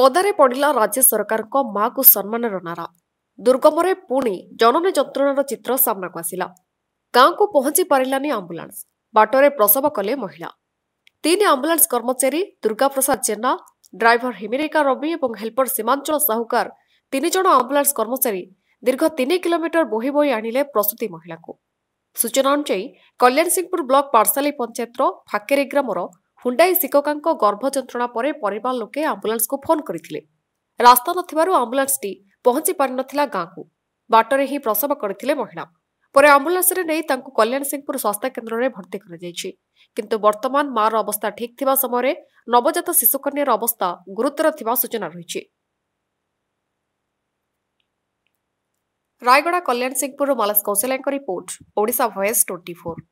ପଦାରେ ପଡ଼ିଲା ରାଜ୍ୟ ସରକାରଙ୍କ ମାଆକୁ ସମ୍ମାନର ନାରା ଦୁର୍ଗମରେ ପୁଣି ଜନନ ଯନ୍ତ୍ରଣାର ଚିତ୍ର ସାମ୍ନାକୁ ଆସିଲା ଗାଁକୁ ପହଞ୍ଚି ପାରିଲାନି ଆମ୍ବୁଲାନ୍ସ ବାଟରେ ପ୍ରସବ କଲେ ମହିଳା ତିନି ଆମ୍ବୁଲାନ୍ସ କର୍ମଚାରୀ ଦୁର୍ଗାପ୍ରସାଦ ଜେନା ଡ୍ରାଇଭର ହିମିରେକା ରବି ଏବଂ ହେଲ୍ପର ସୀମାଞ୍ଚଳ ସାହୁକାର ତିନି ଜଣ ଆମ୍ବୁଲାନ୍ସ କର୍ମଚାରୀ ଦୀର୍ଘ ତିନି କିଲୋମିଟର ବୋହି ବୋହି ଆଣିଲେ ପ୍ରସୂତି ମହିଳାଙ୍କୁ ସୂଚନା ଅନୁଯାୟୀ କଲ୍ୟାଣ ସିଂହପୁର ବ୍ଲକ ପାର୍ଶାଲି ପଞ୍ଚାୟତର ଫାକେରି ଗ୍ରାମର ଫୁଣ୍ଡାଇ ଶିକକାଙ୍କ ଗର୍ଭ ଯନ୍ତ୍ରଣା ପରେ ପରିବାର ଲୋକେ ଆମ୍ବୁଲାନ୍ସକୁ ଫୋନ୍ କରିଥିଲେ ରାସ୍ତା ନଥିବାରୁ ଆମ୍ବୁଲାନ୍ସଟି ପହଞ୍ଚି ପାରିନଥିଲା ଗାଁକୁ ବାଟରେ ହିଁ ପ୍ରସବ କରିଥିଲେ ମହିଳା ପରେ ଆମ୍ବୁଲାନ୍ସରେ ନେଇ ତାଙ୍କୁ କଲ୍ୟାଣ ସିଂହପୁର ସ୍ୱାସ୍ଥ୍ୟ କେନ୍ଦ୍ରରେ ଭର୍ତ୍ତି କରାଯାଇଛି କିନ୍ତୁ ବର୍ତ୍ତମାନ ମା'ର ଅବସ୍ଥା ଠିକ୍ ଥିବା ସମୟରେ ନବଜାତ ଶିଶୁକନ୍ୟାର ଅବସ୍ଥା ଗୁରୁତର ଥିବା ସୂଚନା ରହିଛି ରାୟଗଡ଼ା କଲ୍ୟାଣ ସିଂହପୁର ମାଲାସ କୌଶଲ୍ୟାଙ୍କ report Odisha voice twenty four